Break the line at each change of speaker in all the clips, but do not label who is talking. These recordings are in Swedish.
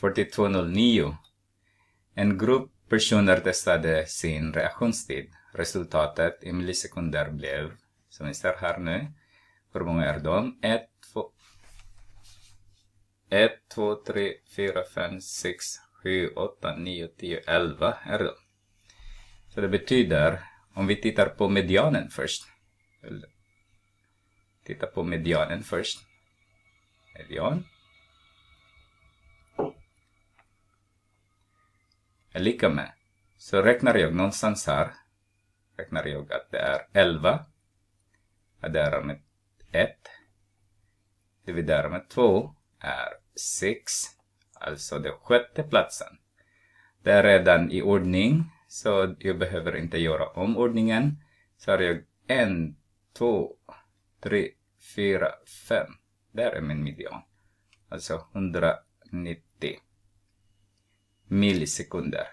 4209. En grupp personer testade sin reaktionstid. Resultatet i millisekunder blev, som vi ser här nu, hur många är de? 1, 2, 1, 2, 3, 4, 5, 6, 7, 8, 9, 10, 11 är de. Så det betyder, om vi tittar på medianen först. Titta på medianen först. Median. är lika med. Så räknar jag någonstans här. Räknar jag att det är 11. Det med 1. Dividerar med 2 är 6. Alltså den sjätte platsen. Det är redan i ordning. Så jag behöver inte göra om ordningen. Så har jag 1, 2, 3, 4, 5. Där är min median. Alltså 190 millisekunder.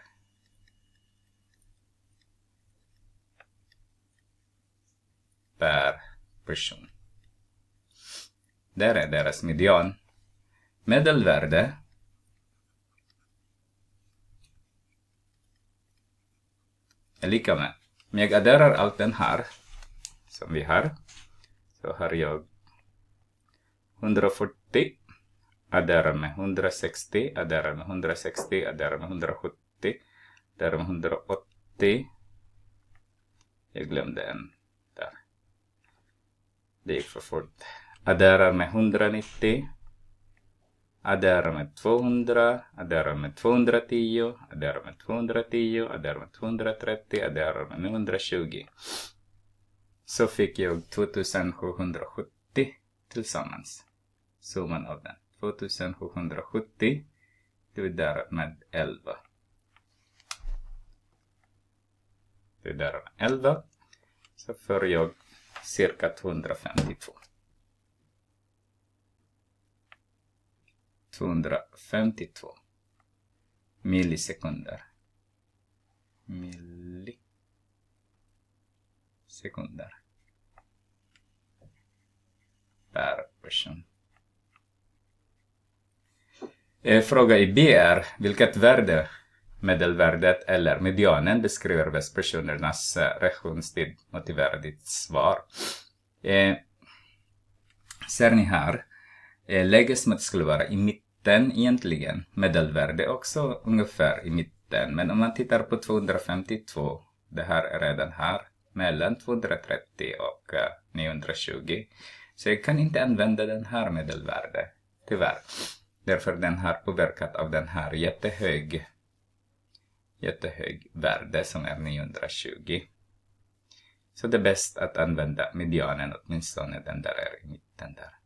Per person. Där är deras median. Medelvärde är lika med. Om jag adderar allt den här som vi har så har jag 140 adderar med 160, adderar med 160, adderar med 170, adderar med 180. Jag glömde en där. Det gick för fort. Adderar med 190. Adderar med 200, adderar med 210, adderar med 210, adderar med 230, adderar med 120. Så fick jag 2770 tillsammans. Summan av den. 2770 dividerat med 11. Dividerat med 11 så får jag cirka 252. 252 millisekunder. Millisekunder per person. Eh, fråga i B är vilket värde, medelvärdet eller medianen beskriver bäst personernas eh, reaktionstid? motiverar ditt svar. Eh, ser ni här? Eh, lägesmått skulle vara i mitten egentligen. Medelvärde också ungefär i mitten. Men om man tittar på 252, det här är redan här, mellan 230 och 920. Eh, så jag kan inte använda den här medelvärde, tyvärr. Därför den har påverkat av den här jättehög, jättehög värde som är 920. Så det är bäst att använda medianen, åtminstone den där är i mitten där.